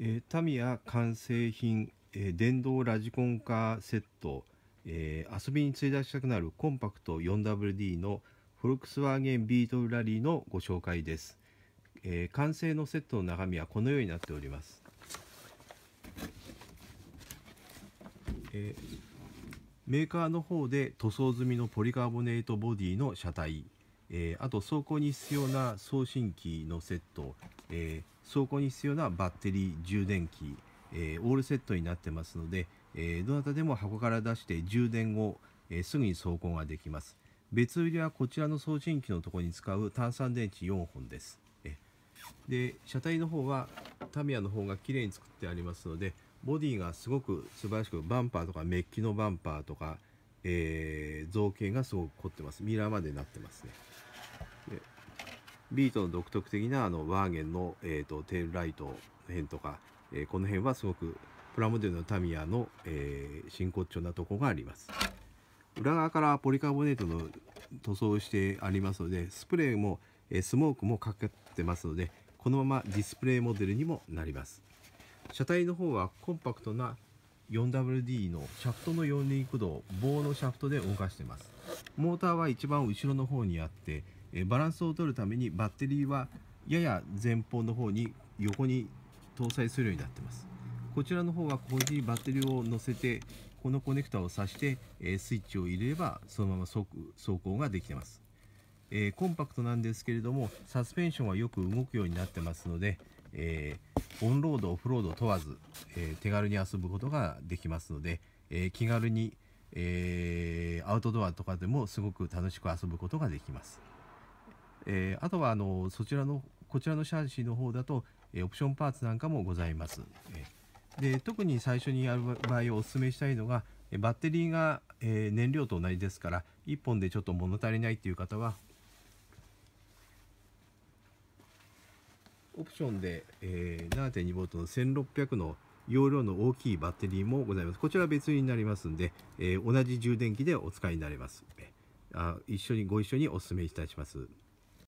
えー、タミヤ完成品、えー、電動ラジコンカーセット、えー、遊びに追出したくなるコンパクト 4WD のフォルクスワーゲンビートルラリーのご紹介です、えー、完成のセットの中身はこのようになっております、えー、メーカーの方で塗装済みのポリカーボネートボディの車体、えー、あと走行に必要な送信機のセット、えー走行に必要なバッテリー充電器、えー、オールセットになってますので、えー、どなたでも箱から出して充電後、えー、すぐに走行ができます別売りはこちらの送信機のところに使う炭酸電池4本ですで車体の方はタミヤの方が綺麗に作ってありますのでボディがすごく素晴らしくバンパーとかメッキのバンパーとか、えー、造形がすごく凝ってますミラーまでなってますねでビートの独特的なあのワーゲンの、えーと、テールライト辺とか、えー、この辺はすごくプラモデルのタミヤの、えー、真骨頂なとこがあります。裏側からポリカーボネートの塗装してありますのでスプレーも、えー、スモークもかかってますのでこのままディスプレイモデルにもなります。車体の方はコンパクトな 4WD のシャフトの4輪駆動棒のシャフトで動かしてますモーターは一番後ろの方にあってえバランスを取るためにバッテリーはやや前方の方に横に搭載するようになってますこちらの方はここにバッテリーを乗せてこのコネクタを挿して、えスイッチを入れればそのまま走行ができてます、えコンパクトなんですけれどもサスペンションはよく動くようになってますので、えオンロードオフロード問わず、え手軽に遊ぶことができますので、え気軽に、えアウトドアとかでもすごく楽しく遊ぶことができます。えー、あとはあのそちらのこちらのシャーシの方だと、えー、オプションパーツなんかもございます。えー、で特に最初にやる場合をおすめしたいのがバッテリーが、え燃料と同じですから1本でちょっと物足りないっていう方はオプションで、え 7.2V の1600の容量の大きいバッテリーもございます。こちら別になりますんで、え同じ充電器でお使いになれます。あ一緒にご一緒にお勧めいたします。